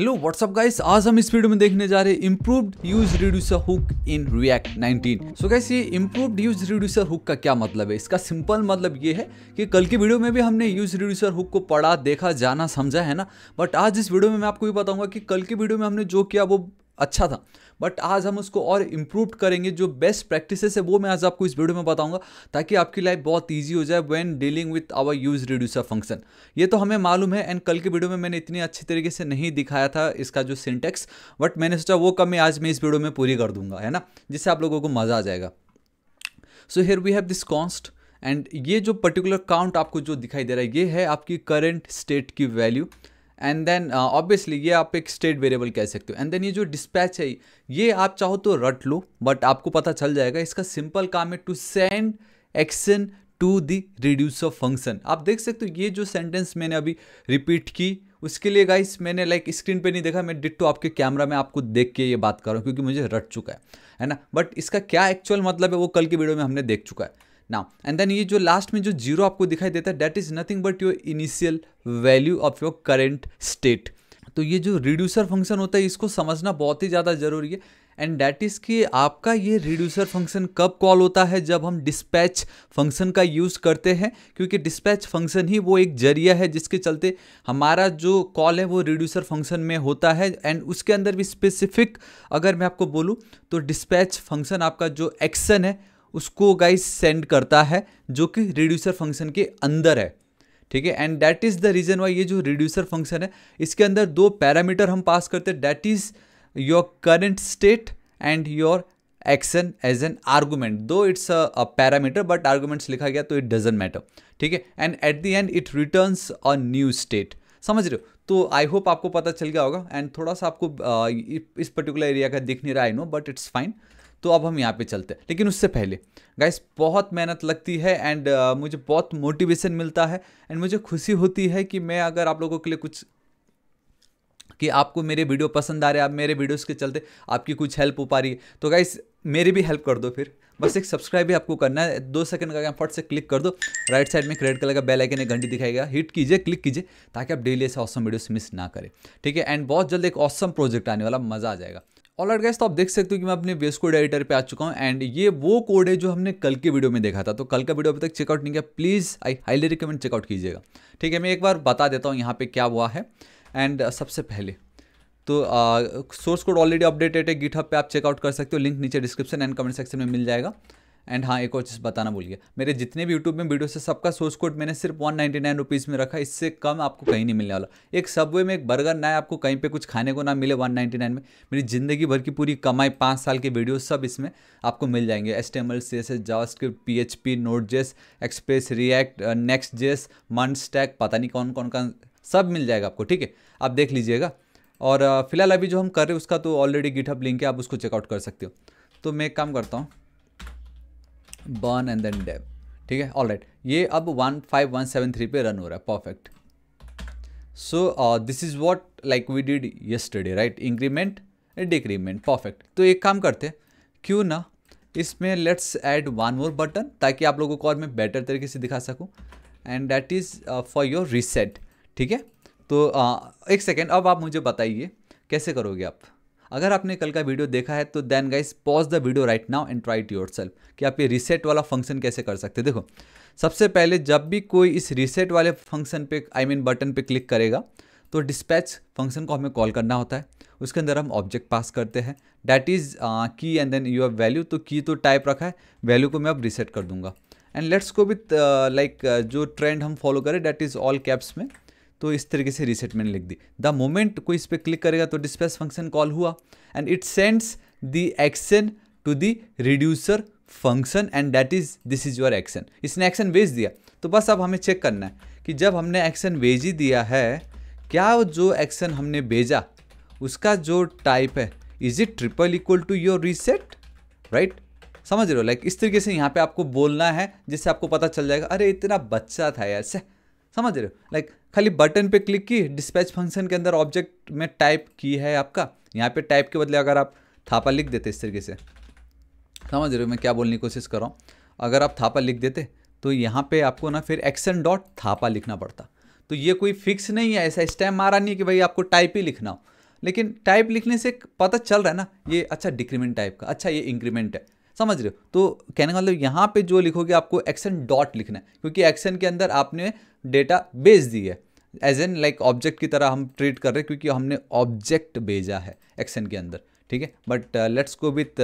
hello what's up guys आज हम इस वीडियो में देखने जा रहे हैं improved use reducer hook in React 19 so guys ये इम्प्रूव्ड यूज रिड्यूसर हुक का क्या मतलब है इसका सिंपल मतलब ये है कि कल की वीडियो में भी हमने यूज रिड्यूसर हुक को पढ़ा देखा जाना समझा है ना बट आज इस वीडियो में मैं आपको ये बताऊंगा कि कल की वीडियो में हमने जो किया वो अच्छा था बट आज हम उसको और इम्प्रूव करेंगे जो बेस्ट प्रैक्टिसेस है वो मैं आज आपको इस वीडियो में बताऊंगा ताकि आपकी लाइफ बहुत ईजी हो जाए when dealing with our use reducer function ये तो हमें मालूम है एंड कल के वीडियो में मैंने इतनी अच्छे तरीके से नहीं दिखाया था इसका जो सिंटेक्स बट मैंने सोचा वो कमी आज मैं इस वीडियो में पूरी कर दूंगा है ना जिससे आप लोगों को मज़ा आ जाएगा so here we have this const and ये जो पर्टिकुलर काउंट आपको जो दिखाई दे रहा है ये है आपकी करेंट स्टेट की वैल्यू एंड देन ऑब्वियसली ये आप एक स्टेट वेरिएबल कह सकते हो एंड देन ये जो डिस्पैच है ये आप चाहो तो रट लो बट आपको पता चल जाएगा इसका सिंपल काम है to send action to the reducer function आप देख सकते हो ये जो सेंटेंस मैंने अभी रिपीट की उसके लिए गाइस मैंने लाइक स्क्रीन पे नहीं देखा मैं डिट्टो आपके कैमरा में आपको देख के ये बात कर रहा हूँ क्योंकि मुझे रट चुका है है ना बट इसका क्या एक्चुअल मतलब है वो कल की वीडियो में हमने देख चुका है नाउ एंड देन ये जो लास्ट में जो जीरो आपको दिखाई देता है that is nothing but your initial value of your current state तो ये जो रिड्यूसर फंक्शन होता है इसको समझना बहुत ही ज़्यादा ज़रूरी है एंड डैट इज़ कि आपका ये रिड्यूसर फंक्शन कब कॉल होता है जब हम डिस्पैच फंक्शन का यूज़ करते हैं क्योंकि डिस्पैच फंक्शन ही वो एक जरिया है जिसके चलते हमारा जो कॉल है वो रिड्यूसर फंक्शन में होता है एंड उसके अंदर भी स्पेसिफिक अगर मैं आपको बोलूँ तो डिस्पैच फंक्शन आपका जो एक्शन है उसको गाइस सेंड करता है जो कि रिड्यूसर फंक्शन के अंदर है ठीक है and that is the reason why ये जो रिड्यूसर फंक्शन है इसके अंदर दो पैरामीटर हम पास करते हैं that is your current state and your action as an argument though it's a parameter but arguments लिखा गया तो इट डजेंट मैटर ठीक है and at the end it returns a new state समझ रहे हो तो आई होप आपको पता चल गया होगा एंड थोड़ा सा आपको uh, इस पर्टिकुलर एरिया का दिख नहीं रहा I know but it's fine तो अब हम यहाँ पे चलते हैं लेकिन उससे पहले गाइस बहुत मेहनत लगती है एंड uh, मुझे बहुत मोटिवेशन मिलता है एंड मुझे खुशी होती है कि मैं अगर आप लोगों के लिए कुछ कि आपको मेरे वीडियो पसंद आ रहे हैं आप मेरे वीडियोस के चलते आपकी कुछ हेल्प हो पा रही है तो गाइस मेरी भी हेल्प कर दो फिर बस एक सब्सक्राइब भी आपको करना है दो सेकंड का फट से क्लिक कर दो राइट साइड में क्रेड कलर का बेल आइकन एक घंटी दिखाएगा हिट कीजिए क्लिक कीजिए ताकि आप डेली ऐसे औसम वीडियोस मिस ना करें ठीक है एंड बहुत जल्द एक औसम प्रोजेक्ट आने वाला मज़ा आ जाएगा ऑल आर गैस तो आप देख सकते हो कि मैं अपने बेस कोड एडिटर पे आ चुका हूँ एंड ये वो कोड है जो हमने कल के वीडियो में देखा था तो कल का वीडियो अभी तक चेकआउट नहीं किया please I highly recommend checkout कीजिएगा ठीक है मैं एक बार बता देता हूँ यहाँ पे क्या हुआ है एंड uh, सबसे पहले तो सोर्स कोड ऑलरेडी अपडेटेड है गिटहब पे आप चेकआउट कर सकते हो लिंक नीचे डिस्क्रिप्शन एंड कमेंट सेक्शन में मिल जाएगा एंड हाँ एक और चीज़ बताना भूल गया मेरे जितने भी यूट्यूब में वीडियोस है सबका सोर्स कोड मैंने सिर्फ वन नाइन्टी नाइन रुपीज़ में रखा इससे कम आपको कहीं नहीं मिलने वाला एक सबवे में एक बर्गर ना आपको कहीं पे कुछ खाने को ना मिले वन नाइन्टी नाइन में मेरी ज़िंदगी भर की पूरी कमाई पाँच साल की वीडियो सब इसमें आपको मिल जाएंगे S T M L C S S JavaScript P H P Node JS Express React Next JS मन स्टैक पता नहीं कौन कौन का सब मिल जाएगा आपको ठीक है आप देख लीजिएगा और uh, फिलहाल अभी जो हम कर रहे हैं उसका तो ऑलरेडी गिटअप लिंक है आप उसको चेकआउट कर सकते हो तो मैं एक काम करता हूँ बर्न एंड देन डेव ठीक है ऑल राइट ये अब one five one seven three पे रन हो रहा है perfect so this is what like we did yesterday right increment and decrement perfect तो एक काम करते क्यों ना इसमें let's add one more button ताकि आप लोगों को और मैं बेटर तरीके से दिखा सकूँ and that is for your reset ठीक है तो uh, एक सेकेंड अब आप मुझे बताइए कैसे करोगे आप अगर आपने कल का वीडियो देखा है तो then guys pause the video right now and try to yourself कि आप ये रिसेट वाला फंक्शन कैसे कर सकते देखो सबसे पहले जब भी कोई इस रिसेट वाले फंक्शन पे आई मीन बटन पे क्लिक करेगा तो डिस्पैच फंक्शन को हमें कॉल करना होता है उसके अंदर हम ऑब्जेक्ट पास करते हैं that is key and then you have value तो की तो टाइप रखा है वैल्यू को मैं अब रिसेट कर दूंगा and let's go with like जो ट्रेंड हम फॉलो करें डैट इज़ ऑल कैप्स में तो इस तरीके से रीसेट मैंने लिख दी द मोमेंट कोई इस पर क्लिक करेगा तो डिस्पेस फंक्शन कॉल हुआ and it sends the action to the reducer function and that is this is your action इसने एक्शन भेज दिया तो बस अब हमें चेक करना है कि जब हमने एक्शन भेज ही दिया है क्या जो एक्शन हमने भेजा उसका जो टाइप है is it triple equal to your reset right समझ रहे हो लाइक इस तरीके से यहाँ पे आपको बोलना है जिससे आपको पता चल जाएगा अरे इतना बच्चा था यार से समझ रहे हो लाइक खाली बटन पे क्लिक की डिस्पैच फंक्शन के अंदर ऑब्जेक्ट में टाइप की है आपका यहाँ पे टाइप के बदले अगर आप थापा लिख देते इस तरीके से समझ रहे हो मैं क्या बोलने की कोशिश कर रहा हूँ अगर आप थापा लिख देते तो यहाँ पे आपको ना फिर एक्शन डॉट थापा लिखना पड़ता तो ये कोई फिक्स नहीं है ऐसा स्टैम मारा नहीं कि भाई आपको टाइप ही लिखना हो लेकिन टाइप लिखने से पता चल रहा है ना ये अच्छा डिक्रीमेंट टाइप का अच्छा ये इंक्रीमेंट है समझ रहे हो तो कहने का मतलब यहाँ पे जो लिखोगे आपको एक्शन डॉट लिखना है क्योंकि एक्शन के अंदर आपने डेटा बेच दी है एज एन लाइक ऑब्जेक्ट की तरह हम ट्रीट कर रहे हैं क्योंकि हमने ऑब्जेक्ट भेजा है एक्शन के अंदर ठीक है बट लेट्स गो विथ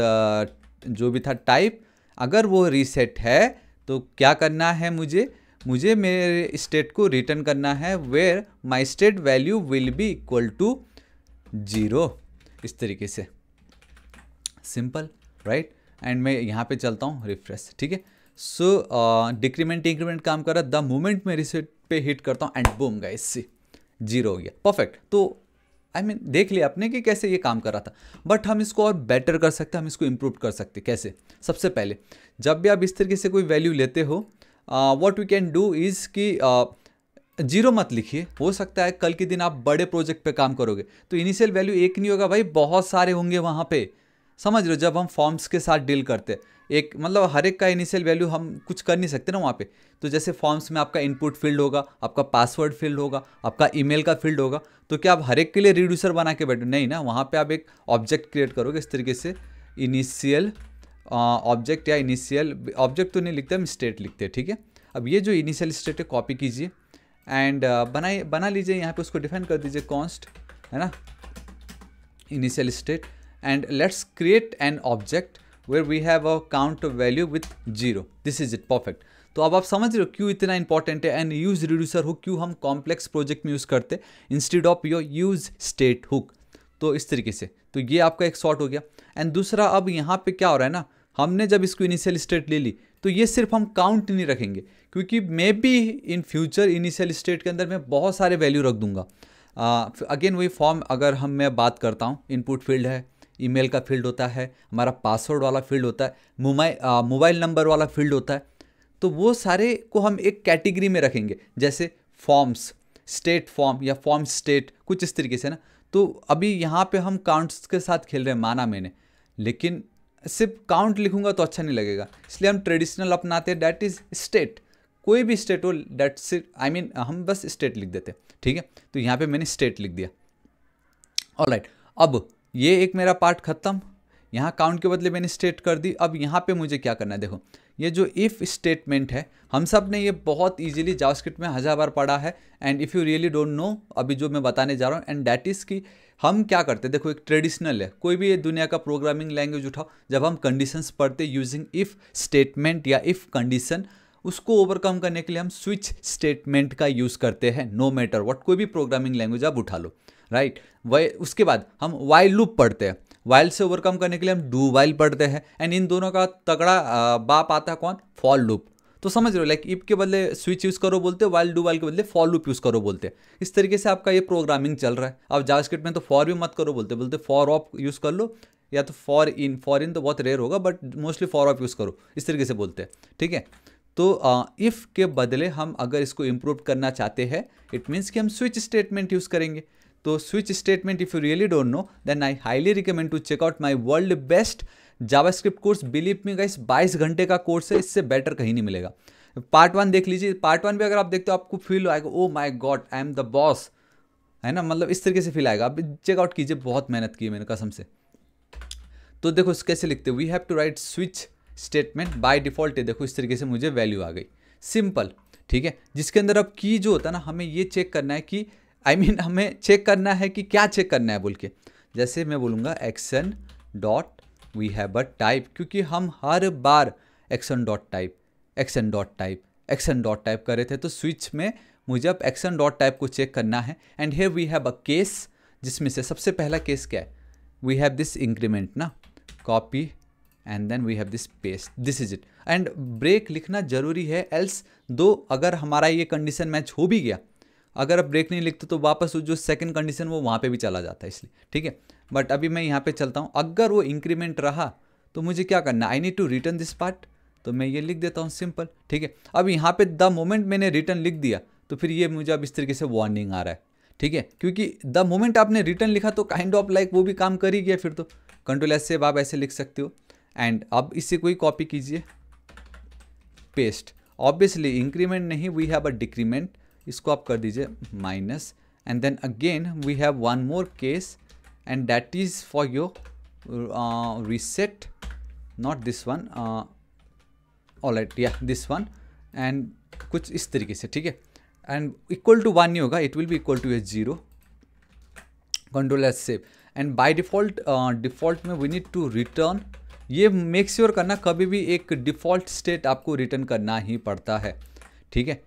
जो भी था टाइप अगर वो रीसेट है तो क्या करना है मुझे मुझे मेरे स्टेट को रिटर्न करना है where my state value will be equal to zero इस तरीके से सिंपल राइट एंड मैं यहाँ पे चलता हूँ रिफ्रेश ठीक है सो डिक्रीमेंट इंक्रीमेंट काम कर रहा है द मोमेंट मैं रिसेट पे हिट करता हूँ and boom guys see zero हो गया परफेक्ट तो आई I मीन mean, देख लिया आपने कि कैसे ये काम कर रहा था बट हम इसको और बेटर कर सकते हैं हम इसको इम्प्रूव कर सकते कैसे सबसे पहले जब भी आप इस तरीके से कोई वैल्यू लेते हो what we can do is कि जीरो uh, मत लिखिए हो सकता है कल के दिन आप बड़े प्रोजेक्ट पे काम करोगे तो इनिशियल वैल्यू एक नहीं होगा भाई बहुत सारे होंगे वहाँ पे समझ रहे हो जब हम फॉर्म्स के साथ डील करते एक मतलब हर एक का इनिशियल वैल्यू हम कुछ कर नहीं सकते ना वहाँ पे तो जैसे फॉर्म्स में आपका इनपुट फील्ड होगा आपका पासवर्ड फील्ड होगा आपका ईमेल का फील्ड होगा तो क्या आप हर एक के लिए रिड्यूसर बना के बैठो नहीं ना वहाँ पे आप एक ऑब्जेक्ट क्रिएट करोगे इस तरीके से इनिशियल ऑब्जेक्ट या इनिशियल ऑब्जेक्ट तो नहीं लिखते हम स्टेट लिखते हैं ठीक है अब ये जो इनिशियल स्टेट है कॉपी कीजिए एंड बनाइए बना लीजिए यहाँ पर उसको डिफाइन कर दीजिए कॉन्स्ट है ना initial state and let's create an object where we have a count value with zero this is it perfect तो अब आप समझ रहे हो क्यों इतना इंपॉर्टेंट है एंड यूज रिड्यूसर हुक क्यों हम कॉम्प्लेक्स प्रोजेक्ट में यूज़ करते instead of your use state hook तो इस तरीके से तो ये आपका एक शॉर्ट हो गया एंड दूसरा अब यहाँ पे क्या हो रहा है ना हमने जब इसको इनिशियल स्टेट ले ली तो ये सिर्फ हम काउंट नहीं रखेंगे क्योंकि maybe in future initial state के अंदर मैं बहुत सारे वैल्यू रख दूंगा अगेन वही फॉर्म अगर हम मैं बात करता हूँ इनपुट फील्ड है ईमेल का फील्ड होता है हमारा पासवर्ड वाला फील्ड होता है मोबाइल मोबाइल नंबर वाला फील्ड होता है तो वो सारे को हम एक कैटेगरी में रखेंगे जैसे फॉर्म्स स्टेट फॉर्म या फॉर्म स्टेट कुछ इस तरीके से ना तो अभी यहाँ पे हम काउंट्स के साथ खेल रहे हैं माना मैंने लेकिन सिर्फ काउंट लिखूंगा तो अच्छा नहीं लगेगा इसलिए हम ट्रेडिशनल अपनाते हैं डैट इज़ स्टेट कोई भी स्टेट हो डैट सिर्फ आई मीन हम बस स्टेट लिख देते हैं ठीक है तो यहाँ पे मैंने स्टेट लिख दिया ऑल right, अब ये एक मेरा पार्ट ख़त्म यहाँ काउंट के बदले मैंने स्टेट कर दी अब यहाँ पे मुझे क्या करना है देखो ये जो इफ़ स्टेटमेंट है हम सब ने ये बहुत इजीली जावास्क्रिप्ट में हज़ार बार पढ़ा है and if you really don't know अभी जो मैं बताने जा रहा हूँ एंड डैट इज़ कि हम क्या करते हैं देखो एक ट्रेडिशनल है कोई भी ये दुनिया का प्रोग्रामिंग लैंग्वेज उठाओ जब हम कंडीशंस पढ़ते यूजिंग इफ़ स्टेटमेंट या इफ़ कंडीशन उसको ओवरकम करने के लिए हम स्विच स्टेटमेंट का यूज़ करते हैं नो मैटर वट कोई भी प्रोग्रामिंग लैंग्वेज आप उठा लो राइट वही उसके बाद हम वाइल लूप पढ़ते हैं वाइल से ओवरकम करने के लिए हम डू वाइल पढ़ते हैं एंड इन दोनों का तगड़ा बाप आता है कौन फॉल लूप तो समझ रहे हो लाइक इप के बदले स्विच यूज़ करो बोलते वाइल डू वाइल के बदले फॉर लूप यूज़ करो बोलते इस तरीके से आपका ये प्रोग्रामिंग चल रहा है अब जावास्क्रिप्ट में तो फॉर भी मत करो बोलते बोलते फॉर ऑफ यूज़ कर लो या तो फॉर इन फॉर इन तो बहुत रेयर होगा but mostly for of use करो इस तरीके से बोलते हैं ठीक है तो इफ़ के बदले हम अगर इसको इम्प्रूव करना चाहते हैं इट मीन्स कि हम स्विच स्टेटमेंट यूज़ करेंगे तो switch statement if you really don't know then I highly recommend to check out my world best JavaScript course believe me guys 22 घंटे का कोर्स है इससे बेटर कहीं नहीं मिलेगा पार्ट वन देख लीजिए पार्ट वन भी अगर आप देखते हो आपको फील आएगा oh my god I am the boss है ना मतलब इस तरीके से फील आएगा आप चेकआउट कीजिए बहुत मेहनत की है मैंने कसम से तो देखो कैसे लिखते we have to write switch statement by default देखो इस तरीके से मुझे वैल्यू आ गई सिंपल ठीक है जिसके अंदर अब की जो होता है ना हमें ये चेक करना है कि आई I मीन mean, हमें चेक करना है कि क्या चेक करना है बोल के जैसे मैं बोलूँगा action dot we have a type क्योंकि हम हर बार action dot type action dot type action dot type कर रहे थे तो स्विच में मुझे अब एक्शन डॉट टाइप को चेक करना है and here we have a case जिसमें से सबसे पहला केस क्या है वी हैव दिस इंक्रीमेंट ना copy and then we have this paste this is it and break लिखना जरूरी है एल्स दो अगर हमारा ये कंडीशन मैच हो भी गया अगर आप ब्रेक नहीं लिखते तो वापस जो सेकंड कंडीशन वो वहाँ पे भी चला जाता है इसलिए ठीक है बट अभी मैं यहाँ पे चलता हूँ अगर वो इंक्रीमेंट रहा तो मुझे क्या करना I need to return this part तो मैं ये लिख देता हूँ सिंपल ठीक है अब यहाँ पे द मोमेंट मैंने रिटर्न लिख दिया तो फिर ये मुझे अब इस तरीके से वार्निंग आ रहा है ठीक है क्योंकि द मोमेंट आपने रिटर्न लिखा तो काइंड ऑफ लाइक वो भी काम कर ही गया फिर तो कंट्रोल एस से आप ऐसे लिख सकते हो एंड अब इससे कोई कॉपी कीजिए पेस्ट ऑब्वियसली इंक्रीमेंट नहीं वी हैव अ डिक्रीमेंट इसको आप कर दीजिए minus and then again we have one more case and that is for your reset not this one all at या दिस वन एंड कुछ इस तरीके से ठीक है एंड इक्वल टू वन नहीं होगा it will be equal to a zero control S save and by default default में वी नीड टू रिटर्न ये मेक श्योर sure करना कभी भी एक डिफ़ॉल्ट स्टेट आपको रिटर्न करना ही पड़ता है ठीक है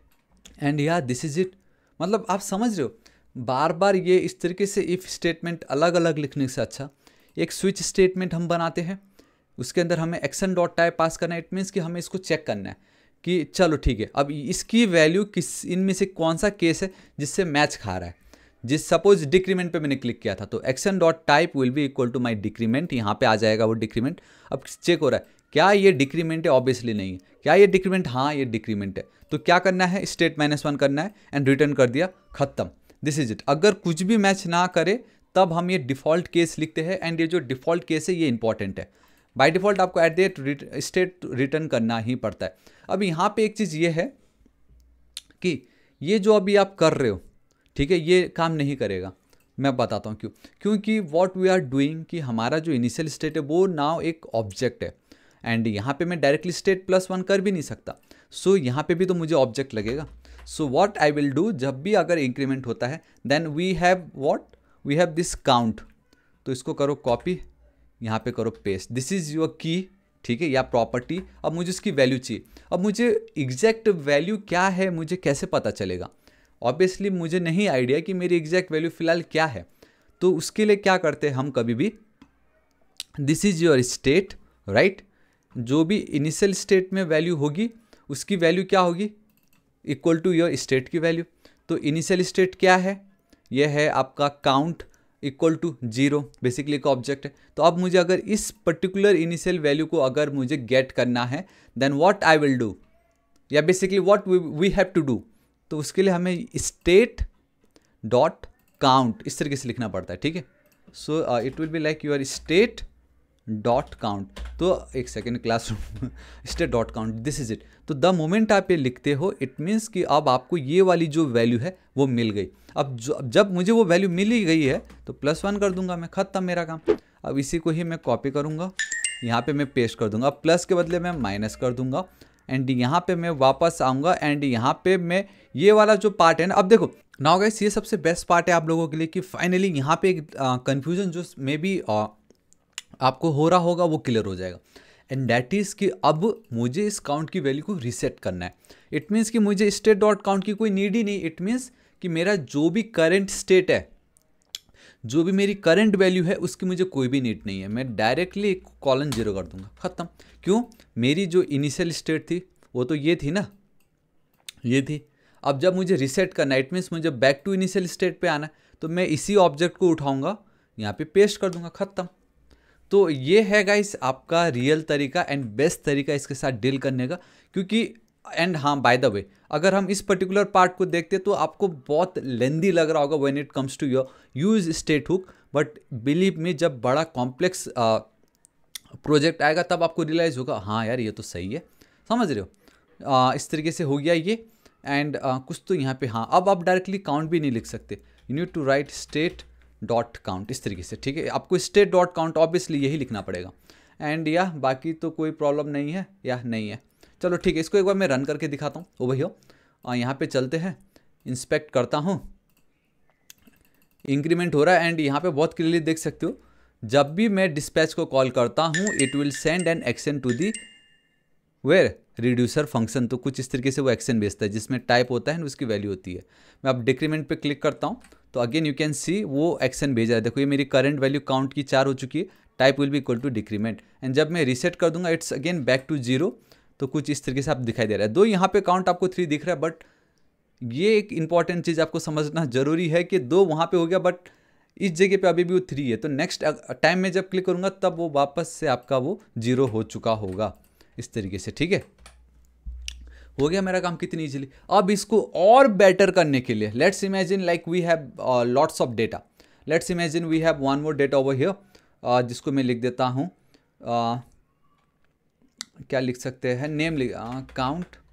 एंड या दिस इज़ इट मतलब आप समझ रहे हो बार बार ये इस तरीके से इफ़ स्टेटमेंट अलग अलग लिखने से अच्छा एक स्विच स्टेटमेंट हम बनाते हैं उसके अंदर हमें एक्शन डॉट टाइप पास करना है इट मीन्स कि हमें इसको चेक करना है कि चलो ठीक है अब इसकी वैल्यू किस इनमें से कौन सा केस है जिससे मैच खा रहा है जिस सपोज डिक्रीमेंट पे मैंने क्लिक किया था तो action dot type will be equal to my decrement यहाँ पे आ जाएगा वो डिक्रीमेंट अब चेक हो रहा है क्या ये डिक्रीमेंट है ऑब्वियसली नहीं है क्या ये डिक्रीमेंट हाँ ये डिक्रीमेंट है तो क्या करना है स्टेट माइनस वन करना है एंड रिटर्न कर दिया खत्म दिस इज इट अगर कुछ भी मैच ना करे तब हम ये डिफ़ॉल्ट केस लिखते हैं एंड ये जो डिफ़ॉल्ट केस है ये इंपॉर्टेंट है बाई डिफ़ॉल्ट आपको एट द स्टेट रिटर्न करना ही पड़ता है अब यहाँ पे एक चीज़ ये है कि ये जो अभी आप कर रहे हो ठीक है ये काम नहीं करेगा मैं बताता हूँ क्यों क्योंकि वॉट वी आर डूइंग कि हमारा जो इनिशियल स्टेट है वो नाव एक ऑब्जेक्ट है एंड यहाँ पे मैं डायरेक्टली स्टेट प्लस वन कर भी नहीं सकता सो so, यहाँ पे भी तो मुझे ऑब्जेक्ट लगेगा so what I will do जब भी अगर इंक्रीमेंट होता है then we have what we have this count तो इसको करो कॉपी यहाँ पे करो पेस्ट दिस इज़ योर की ठीक है या प्रॉपर्टी अब मुझे इसकी वैल्यू चाहिए अब मुझे एग्जैक्ट वैल्यू क्या है मुझे कैसे पता चलेगा ऑब्वियसली मुझे नहीं आइडिया कि मेरी एग्जैक्ट वैल्यू फ़िलहाल क्या है तो उसके लिए क्या करते हैं हम कभी भी this is your state right जो भी इनिशियल स्टेट में वैल्यू होगी उसकी वैल्यू क्या होगी इक्वल टू योर स्टेट की वैल्यू तो इनिशियल स्टेट क्या है यह है आपका count equal to zero basically एक ऑब्जेक्ट है तो अब मुझे अगर इस पर्टिकुलर इनिशियल वैल्यू को अगर मुझे गेट करना है then what I will do या basically what we have to do तो उसके लिए हमें स्टेट डॉट काउंट इस तरीके से लिखना पड़ता है ठीक है so it will be like your state dot count तो एक second classroom state dot count this is it तो द मोमेंट आप ये लिखते हो इट मीन्स कि अब आपको ये वाली जो वैल्यू है वो मिल गई अब जो जब मुझे वो वैल्यू मिल ही गई है तो प्लस वन कर दूंगा मैं ख़त्म मेरा काम अब इसी को ही मैं कॉपी करूंगा यहाँ पे मैं पेस्ट कर दूंगा प्लस के बदले मैं माइनस कर दूंगा एंड यहाँ पे मैं वापस आऊँगा एंड यहाँ पे मैं ये वाला जो पार्ट है ना अब देखो नाउ गाइस ये सबसे बेस्ट पार्ट है आप लोगों के लिए कि फाइनली यहाँ पे एक कन्फ्यूज़न जो मे बी आपको हो रहा होगा वो क्लियर हो जाएगा एंड डैट इज़ कि अब मुझे इस काउंट की वैल्यू को रिसेट करना है इट मीन्स कि मुझे स्टेट डॉट काउंट की कोई नीड ही नहीं इट मीन्स कि मेरा जो भी करेंट स्टेट है जो भी मेरी करंट वैल्यू है उसकी मुझे कोई भी नीड नहीं है मैं डायरेक्टली एक कॉलन जीरो कर दूंगा ख़त्म क्यों मेरी जो इनिशियल स्टेट थी वो तो ये थी ना ये थी अब जब मुझे रिसेट करना इट मीन्स मुझे बैक टू इनिशियल स्टेट पे आना तो मैं इसी ऑब्जेक्ट को उठाऊंगा यहाँ पे पेस्ट कर दूंगा ख़त्म तो ये है गाइस आपका रियल तरीका एंड बेस्ट तरीका इसके साथ डील करने का क्योंकि एंड हाँ बाय द वे अगर हम इस पर्टिकुलर पार्ट को देखते तो आपको बहुत लेंदी लग रहा होगा when it comes to your use state hook but believe me जब बड़ा कॉम्प्लेक्स प्रोजेक्ट आएगा तब आपको रियलाइज़ होगा हाँ यार ये तो सही है समझ रहे हो आ, इस तरीके से हो गया ये एंड कुछ तो यहाँ पे हाँ अब आप डायरेक्टली काउंट भी नहीं लिख सकते you need to write state dot count इस तरीके से ठीक है आपको स्टेट डॉट काउंट ऑब्वियसली यही लिखना पड़ेगा एंड या बाकी तो कोई प्रॉब्लम नहीं है या नहीं है चलो ठीक है इसको एक बार मैं रन करके दिखाता हूँ ओ भैया हो यहाँ पे चलते हैं इंस्पेक्ट करता हूँ इंक्रीमेंट हो रहा है एंड यहाँ पे बहुत क्लियरली देख सकते हो जब भी मैं डिस्पैच को कॉल करता हूँ it will send an action to the where reducer function तो कुछ इस तरीके से वो एक्शन बेचता है जिसमें टाइप होता है उसकी वैल्यू होती है मैं अब डिक्रीमेंट पे क्लिक करता हूँ तो अगेन यू कैन सी वो एक्शन भेज रहा है देखो ये मेरी करंट वैल्यू काउंट की चार हो चुकी है type will be equal to decrement and जब मैं रिसेट कर दूंगा it's again back to zero तो कुछ इस तरीके से आप दिखाई दे रहा है दो यहाँ पे काउंट आपको थ्री दिख रहा है बट ये एक इंपॉर्टेंट चीज़ आपको समझना जरूरी है कि दो वहाँ पे हो गया बट इस जगह पे अभी भी वो थ्री है तो नेक्स्ट टाइम में जब क्लिक करूँगा तब वो वापस से आपका वो जीरो हो चुका होगा इस तरीके से ठीक है हो गया मेरा काम कितनी इजीली अब इसको और बेटर करने के लिए let's imagine like we have lots of data let's imagine we have one more data over here जिसको मैं लिख देता हूँ uh, क्या लिख सकते हैं नेम लिख काउंट uh,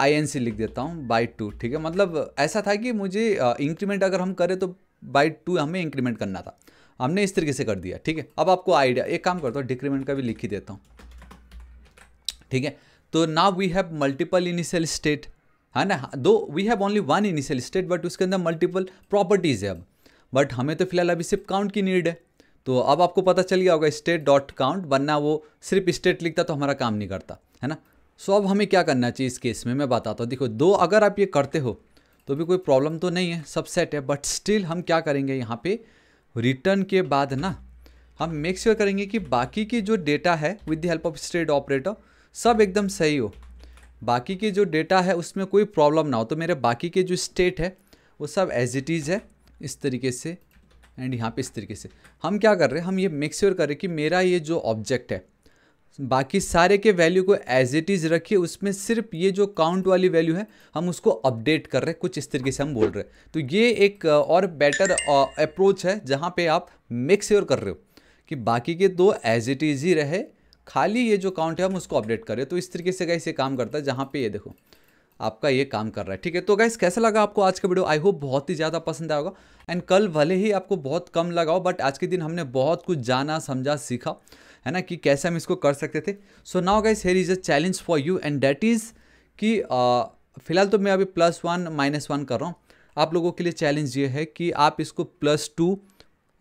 आई लिख देता हूँ बाई टू ठीक है मतलब ऐसा था कि मुझे इंक्रीमेंट uh, अगर हम करें तो बाई टू हमें इंक्रीमेंट करना था हमने इस तरीके से कर दिया ठीक है अब आपको आइडिया एक काम करता हूँ डिक्रीमेंट का भी लिख ही देता हूँ ठीक है तो ना we have multiple initial state है ना though we have only one initial state but उसके अंदर मल्टीपल प्रॉपर्टीज़ है अब बट हमें तो फिलहाल अभी सिर्फ काउंट की नीड है तो अब आपको पता चल गया होगा स्टेट डॉट काउंट वरना वो सिर्फ स्टेट लिखता तो हमारा काम नहीं करता है ना सो अब हमें क्या करना चाहिए इस केस में मैं बताता हूँ देखो दो अगर आप ये करते हो तो भी कोई प्रॉब्लम तो नहीं है सब सेट है बट स्टिल हम क्या करेंगे यहाँ पे रिटर्न के बाद ना हम मेक श्योर sure करेंगे कि बाकी की जो डेटा है with the help of state operator सब एकदम सही हो बाकी के जो डेटा है उसमें कोई प्रॉब्लम ना हो तो मेरे बाकी के जो स्टेट है वो सब एज इट इज़ है इस तरीके से एंड यहाँ पे इस तरीके से हम क्या कर रहे हैं हम ये मेक्श्योर कर रहे हैं कि मेरा ये जो ऑब्जेक्ट है बाकी सारे के वैल्यू को एज इट इज़ रखिए उसमें सिर्फ ये जो काउंट वाली वैल्यू है हम उसको अपडेट कर रहे हैं कुछ इस तरीके से हम बोल रहे हैं तो ये एक और बेटर अप्रोच है जहाँ पे आप मेक श्योर कर रहे हो कि बाकी के दो एज इट इज़ ही रहे खाली ये जो काउंट है हम उसको अपडेट करें तो इस तरीके से गाइस ये काम करता है जहाँ पे ये देखो आपका ये काम कर रहा है ठीक है तो गाइस कैसा लगा आपको आज का वीडियो आई होप बहुत ही ज़्यादा पसंद आया होगा एंड कल भले ही आपको बहुत कम लगा हो बट आज के दिन हमने बहुत कुछ जाना समझा सीखा है ना कि कैसे हम इसको कर सकते थे so now guys here is a challenge for you and that is कि फिलहाल तो मैं अभी प्लस वन माइनस वन कर रहा हूँ आप लोगों के लिए चैलेंज ये है कि आप इसको प्लस टू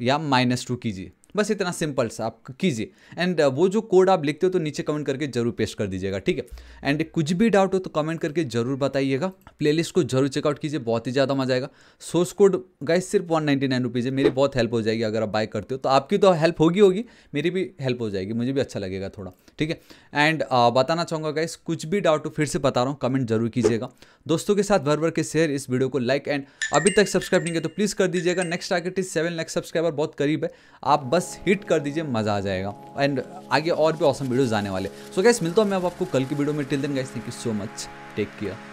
या माइनस टू कीजिए बस इतना सिंपल सा आप कीजिए एंड uh, वो जो कोड आप लिखते हो तो नीचे कमेंट करके जरूर पेश कर दीजिएगा ठीक है एंड कुछ भी डाउट हो तो कमेंट करके जरूर बताइएगा प्लेलिस्ट को जरूर चेकआउट कीजिए बहुत ही ज़्यादा मजा आएगा सोर्स कोड गाइस सिर्फ वन नाइन्टी नाइन रुपीज़ है मेरी बहुत हेल्प हो जाएगी अगर आप बाय करते हो तो आपकी तो हेल्प होगी होगी मेरी भी हेल्प हो जाएगी मुझे भी अच्छा लगेगा थोड़ा ठीक है एंड uh, बताना चाहूँगा गाइस कुछ भी डाउट हो फिर से बता रहा हूँ कमेंट जरूर कीजिएगा दोस्तों के साथ भर भर के शेयर इस वीडियो को लाइक एंड अभी तक सब्सक्राइब नहीं किया तो प्लीज़ कर दीजिएगा next target is seven lakhs subscriber बहुत करीब है आप बस बस हिट कर दीजिए मज़ा आ जाएगा एंड आगे और भी औसम वीडियोज़ आने वाले सो so गैस मिलता हूँ मैं अब आपको कल की वीडियो में till then guys thank you so much take care